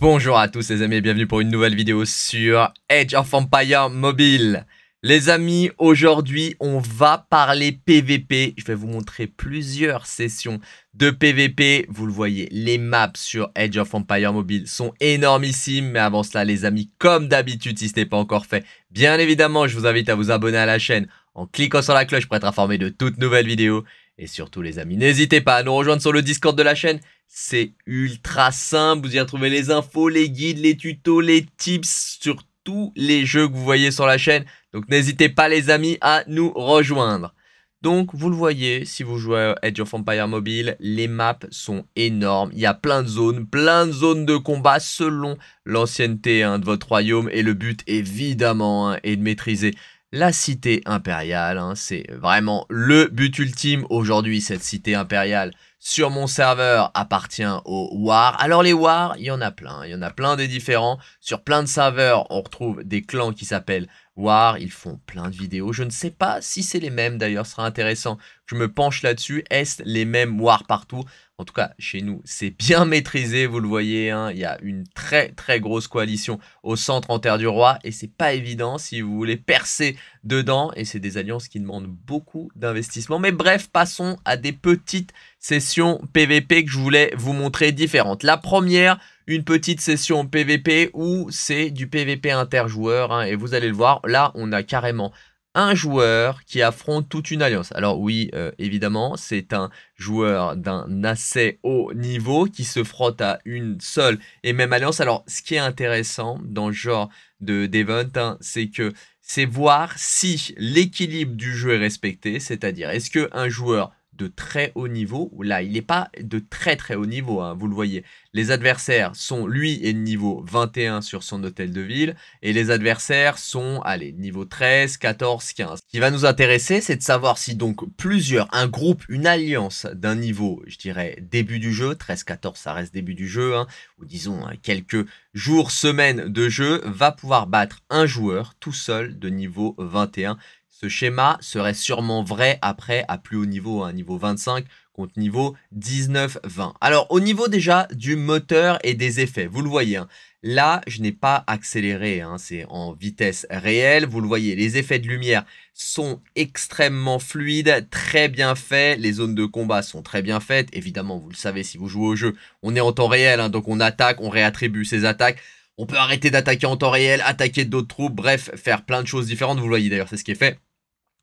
Bonjour à tous les amis et bienvenue pour une nouvelle vidéo sur Edge of Empire Mobile. Les amis, aujourd'hui on va parler PVP. Je vais vous montrer plusieurs sessions de PVP. Vous le voyez, les maps sur Edge of Empire Mobile sont énormissimes. Mais avant cela les amis, comme d'habitude si ce n'est pas encore fait, bien évidemment je vous invite à vous abonner à la chaîne en cliquant sur la cloche pour être informé de toutes nouvelles vidéos. Et surtout les amis, n'hésitez pas à nous rejoindre sur le Discord de la chaîne. C'est ultra simple, vous y retrouvez les infos, les guides, les tutos, les tips sur tous les jeux que vous voyez sur la chaîne. Donc n'hésitez pas les amis à nous rejoindre. Donc vous le voyez, si vous jouez à Edge of Empire Mobile, les maps sont énormes. Il y a plein de zones, plein de zones de combat selon l'ancienneté hein, de votre royaume. Et le but évidemment hein, est de maîtriser la cité impériale. Hein, c'est vraiment le but ultime aujourd'hui, cette cité impériale sur mon serveur appartient aux War. Alors les War, il y en a plein, il y en a plein des différents. Sur plein de serveurs, on retrouve des clans qui s'appellent War, ils font plein de vidéos. Je ne sais pas si c'est les mêmes d'ailleurs, ce sera intéressant que je me penche là-dessus. Est-ce les mêmes War partout en tout cas, chez nous, c'est bien maîtrisé, vous le voyez. Hein. il y a une très très grosse coalition au centre en Terre du Roi et c'est pas évident si vous voulez percer dedans. Et c'est des alliances qui demandent beaucoup d'investissement. Mais bref, passons à des petites sessions PVP que je voulais vous montrer différentes. La première, une petite session PVP où c'est du PVP interjoueur hein, et vous allez le voir, là on a carrément un joueur qui affronte toute une alliance. Alors oui, euh, évidemment, c'est un joueur d'un assez haut niveau qui se frotte à une seule et même alliance. Alors ce qui est intéressant dans le genre de d'event, hein, c'est que c'est voir si l'équilibre du jeu est respecté, c'est-à-dire est-ce que un joueur de très haut niveau. Là, il n'est pas de très très haut niveau, hein, vous le voyez. Les adversaires sont, lui, est niveau 21 sur son hôtel de ville, et les adversaires sont, allez, niveau 13, 14, 15. Ce qui va nous intéresser, c'est de savoir si donc plusieurs, un groupe, une alliance d'un niveau, je dirais, début du jeu, 13, 14, ça reste début du jeu, hein, ou disons hein, quelques jours, semaines de jeu, va pouvoir battre un joueur tout seul de niveau 21 ce schéma serait sûrement vrai après à plus haut niveau, un niveau 25 contre niveau 19-20. Alors au niveau déjà du moteur et des effets, vous le voyez, hein. là je n'ai pas accéléré, hein, c'est en vitesse réelle, vous le voyez, les effets de lumière sont extrêmement fluides, très bien faits, les zones de combat sont très bien faites, évidemment vous le savez si vous jouez au jeu, on est en temps réel, hein, donc on attaque, on réattribue ses attaques, on peut arrêter d'attaquer en temps réel, attaquer d'autres troupes, bref, faire plein de choses différentes. Vous le voyez d'ailleurs, c'est ce qui est fait.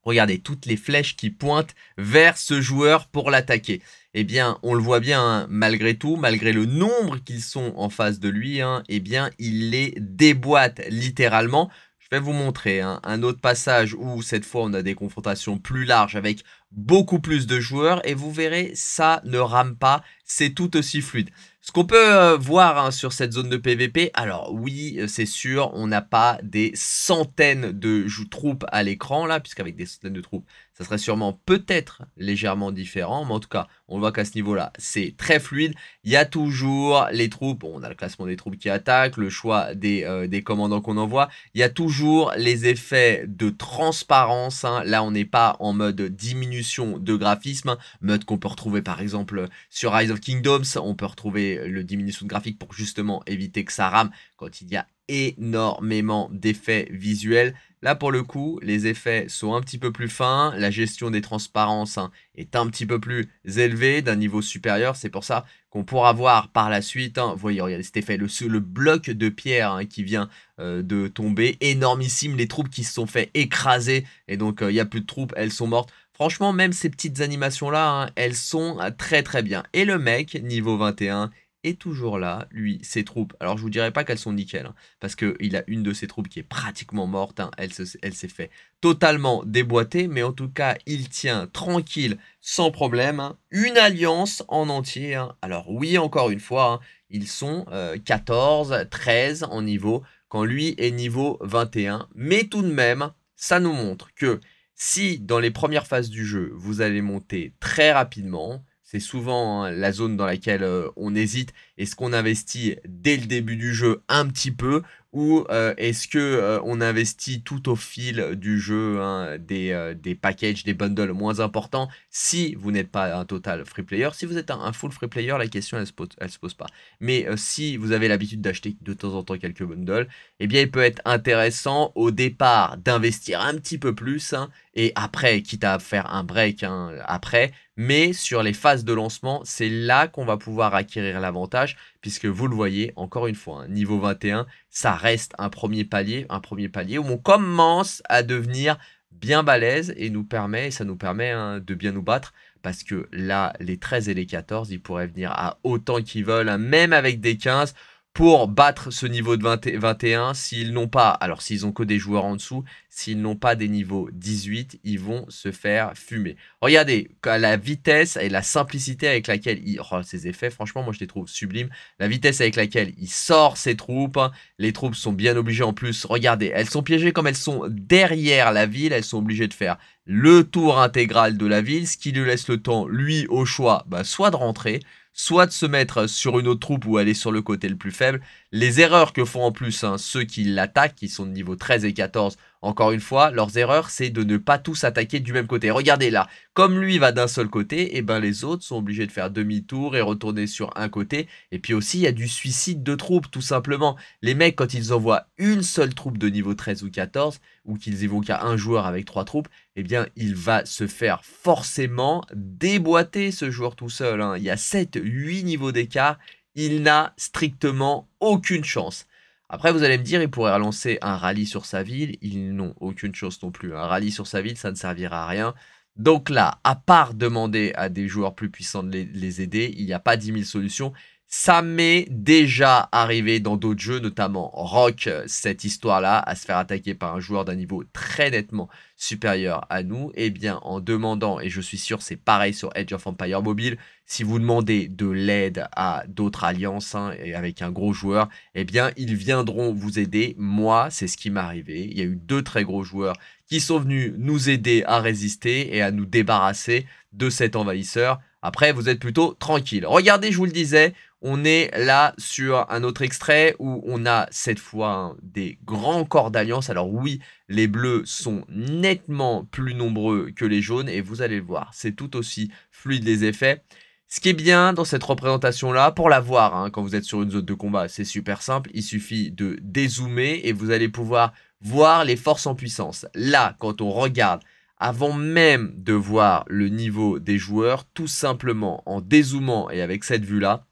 Regardez toutes les flèches qui pointent vers ce joueur pour l'attaquer. Eh bien, on le voit bien, hein, malgré tout, malgré le nombre qu'ils sont en face de lui, hein, eh bien, il les déboîte littéralement. Je vais vous montrer hein, un autre passage où cette fois on a des confrontations plus larges avec beaucoup plus de joueurs et vous verrez, ça ne rame pas, c'est tout aussi fluide. Ce qu'on peut euh, voir hein, sur cette zone de PVP, alors oui, euh, c'est sûr, on n'a pas des centaines de troupes à l'écran là, puisqu'avec des centaines de troupes, ça serait sûrement peut-être légèrement différent, mais en tout cas, on voit qu'à ce niveau-là, c'est très fluide. Il y a toujours les troupes, on a le classement des troupes qui attaquent, le choix euh, des, commandants qu'on envoie, il y a toujours les effets de transparence, hein. là on n'est pas en mode diminution de graphisme, hein. mode qu'on peut retrouver par exemple sur Rise of Kingdoms, on peut retrouver le diminution de graphique pour justement éviter que ça rame quand il y a énormément d'effets visuels. Là, pour le coup, les effets sont un petit peu plus fins, la gestion des transparences hein, est un petit peu plus élevée d'un niveau supérieur. C'est pour ça qu'on pourra voir par la suite, hein. vous voyez, regardez cet effet, le, bloc de pierre hein, qui vient euh, de tomber, énormissime, les troupes qui se sont fait écraser, et donc euh, il n'y a plus de troupes, elles sont mortes. Franchement, même ces petites animations-là, elles sont euh, très très bien. Et le mec, niveau 21, et toujours là, lui, ses troupes. Alors je vous dirais pas qu'elles sont nickel, hein, parce qu'il a une de ses troupes qui est pratiquement morte, hein. elle, s'est fait totalement déboîter, mais en tout cas, il tient tranquille, sans problème, hein. une alliance en entier. Alors oui, encore une fois, ils sont 14, euh, 13 en niveau, quand lui est niveau 21, mais tout de même, ça nous montre que si dans les premières phases du jeu, vous allez monter très rapidement, c'est souvent hein, la zone dans laquelle euh, on hésite est-ce qu'on investit dès le début du jeu un petit peu ou euh, est-ce que euh, on investit tout au fil du jeu hein, des, euh, des, packages, des bundles moins importants si vous n'êtes pas un total free player Si vous êtes un, full free player, la question elle se pose, elle se pose pas. Mais si vous avez l'habitude d'acheter de temps en temps quelques bundles, eh bien il peut être intéressant au départ d'investir un petit peu plus hein, et après, quitte à faire un break hein, après, mais sur les phases de lancement, c'est là qu'on va pouvoir acquérir l'avantage puisque vous le voyez, encore une fois, hein, niveau 21, ça reste un premier palier, un premier palier où on commence à devenir bien balèze et nous permet, ça nous permet hein, de bien nous battre parce que là, les 13 et les 14, ils pourraient venir à autant qu'ils veulent, hein, même avec des 15 pour battre ce niveau de 21, s'ils n'ont pas, alors s'ils ont que des joueurs en dessous, s'ils n'ont pas des niveaux 18, ils vont se faire fumer. Regardez la vitesse et la simplicité avec laquelle il... Oh, ces effets, franchement, moi je les trouve sublimes. La vitesse avec laquelle il sort ses troupes. Hein. Les troupes sont bien obligées en plus. Regardez, elles sont piégées comme elles sont derrière la ville. Elles sont obligées de faire le tour intégral de la ville, ce qui lui laisse le temps, lui, au choix, bah, soit de rentrer, soit de se mettre sur une autre troupe ou aller sur le côté le plus faible. Les erreurs que font en plus hein, ceux qui l'attaquent, qui sont de niveau 13 et 14 encore une fois, leurs erreurs, c'est de ne pas tous attaquer du même côté. Regardez là, comme lui va d'un seul côté, et eh ben les autres sont obligés de faire demi-tour et retourner sur un côté. Et puis aussi, il y a du suicide de troupes, tout simplement. Les mecs, quand ils envoient une seule troupe de niveau 13 ou 14, ou qu'ils évoquent qu'à un joueur avec trois troupes, eh bien, il va se faire forcément déboîter ce joueur tout seul. Hein. Il y a 7-8 niveaux d'écart. Il n'a strictement aucune chance. Après, vous allez me dire, il pourrait relancer un rallye sur sa ville. Ils n'ont aucune chose non plus. Un rallye sur sa ville, ça ne servira à rien. Donc là, à part demander à des joueurs plus puissants de les, aider, il n'y a pas 10 000 solutions. Ça m'est déjà arrivé dans d'autres jeux, notamment Rock, cette histoire-là, à se faire attaquer par un joueur d'un niveau très nettement supérieur à nous, eh bien en demandant, et je suis sûr c'est pareil sur Edge of Empire Mobile, si vous demandez de l'aide à d'autres alliances hein, et avec un gros joueur, eh bien ils viendront vous aider. Moi, c'est ce qui m'est arrivé. Il y a eu deux très gros joueurs qui sont venus nous aider à résister et à nous débarrasser de cet envahisseur. Après, vous êtes plutôt tranquille. Regardez, je vous le disais, on est là sur un autre extrait où on a cette fois hein, des grands corps d'alliance. Alors oui, les bleus sont nettement plus nombreux que les jaunes et vous allez le voir, c'est tout aussi fluide les effets. Ce qui est bien dans cette représentation-là, pour la voir hein, quand vous êtes sur une zone de combat, c'est super simple, il suffit de dézoomer et vous allez pouvoir voir les forces en puissance. Là, quand on regarde, avant même de voir le niveau des joueurs, tout simplement en dézoomant et avec cette vue-là,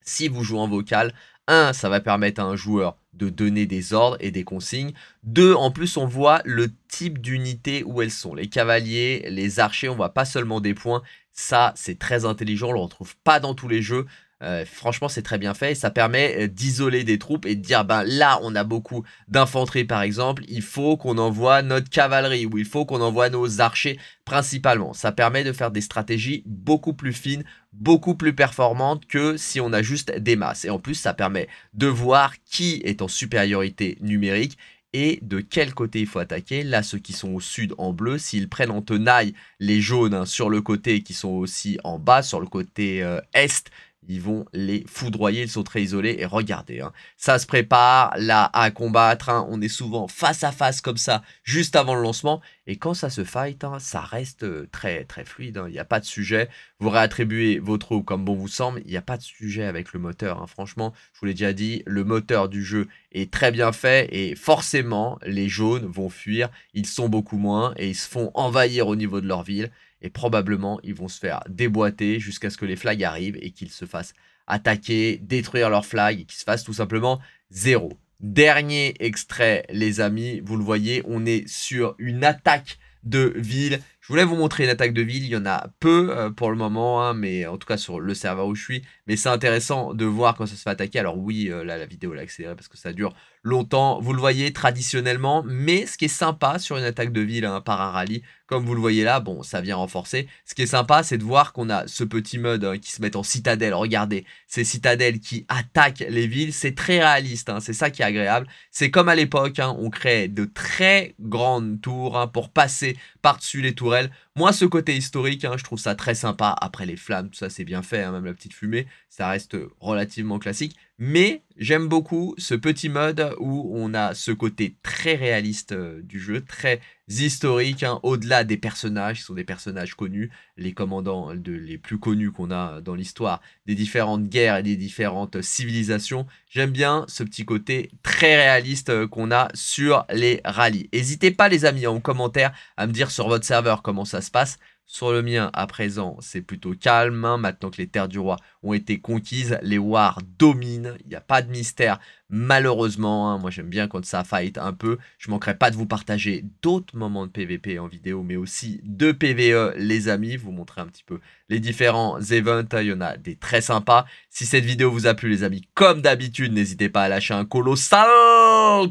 si vous jouez en vocal, 1, ça va permettre à un joueur de donner des ordres et des consignes. Deux, en plus, on voit le type d'unité où elles sont. Les cavaliers, les archers, on voit pas seulement des points. Ça, c'est très intelligent, on le retrouve pas dans tous les jeux. Euh, franchement, c'est très bien fait. Ça permet euh, d'isoler des troupes et de dire, ben là, on a beaucoup d'infanterie, par exemple. Il faut qu'on envoie notre cavalerie ou il faut qu'on envoie nos archers principalement. Ça permet de faire des stratégies beaucoup plus fines, beaucoup plus performantes que si on a juste des masses. Et en plus, ça permet de voir qui est en supériorité numérique et de quel côté il faut attaquer. Là, ceux qui sont au sud en bleu, s'ils prennent en tenaille les jaunes hein, sur le côté qui sont aussi en bas, sur le côté euh, est ils vont les foudroyer, ils sont très isolés. Et regardez, hein, ça se prépare là à combattre. Hein. on est souvent face à face comme ça, juste avant le lancement. Et quand ça se fight, hein, ça reste euh, très très fluide. Il n'y a pas de sujet. Vous réattribuez vos troupes comme bon vous semble. Il n'y a pas de sujet avec le moteur. Franchement, je vous l'ai déjà dit, le moteur du jeu est très bien fait. Et forcément, les jaunes vont fuir. Ils sont beaucoup moins et ils se font envahir au niveau de leur ville et probablement ils vont se faire déboîter jusqu'à ce que les flags arrivent et qu'ils se fassent attaquer, détruire leurs flags et qu'ils se fassent tout simplement zéro. Dernier extrait les amis, vous le voyez, on est sur une attaque de ville je voulais vous montrer une attaque de ville, il y en a peu euh, pour le moment, hein, mais en tout cas sur le serveur où je suis. Mais c'est intéressant de voir quand ça se fait attaquer. Alors oui, euh, là la vidéo l'a accélérée parce que ça dure longtemps, vous le voyez traditionnellement. Mais ce qui est sympa sur une attaque de ville hein, par un rallye, comme vous le voyez là, bon, ça vient renforcer. Ce qui est sympa, c'est de voir qu'on a ce petit mode hein, qui se met en citadelle. Regardez, ces citadelles qui attaquent les villes, c'est très réaliste, c'est ça qui est agréable. C'est comme à l'époque, on crée de très grandes tours pour passer par-dessus les tourelles Morel moi, ce côté historique, hein, je trouve ça très sympa. Après les flammes, tout ça, c'est bien fait, hein, même la petite fumée, ça reste euh, relativement classique. Mais j'aime beaucoup ce petit mode où on a ce côté très réaliste euh, du jeu, très historique, hein, au-delà des personnages, qui sont des personnages connus, les commandants euh, les plus connus qu'on a dans l'histoire, des différentes guerres et des différentes civilisations. J'aime bien ce petit côté très réaliste qu'on a sur les rallyes. N'hésitez pas les amis en commentaire à me dire sur votre serveur comment ça passe. Sur le mien, à présent, c'est plutôt calme. Hein, maintenant que les terres du roi ont été conquises, les Wars dominent. Il n'y a pas de mystère, malheureusement. Hein. Moi, j'aime bien quand ça fight un peu. Je manquerai pas de vous partager d'autres moments de PVP en vidéo, mais aussi de PVE, les amis. Vous montrer un petit peu les différents events. Hein. Il y en a des très sympas. Si cette vidéo vous a plu, les amis, comme d'habitude, n'hésitez pas à lâcher un colossal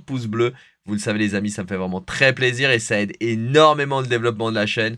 pouce bleu. Vous le savez, les amis, ça me fait vraiment très plaisir et ça aide énormément le développement de la chaîne.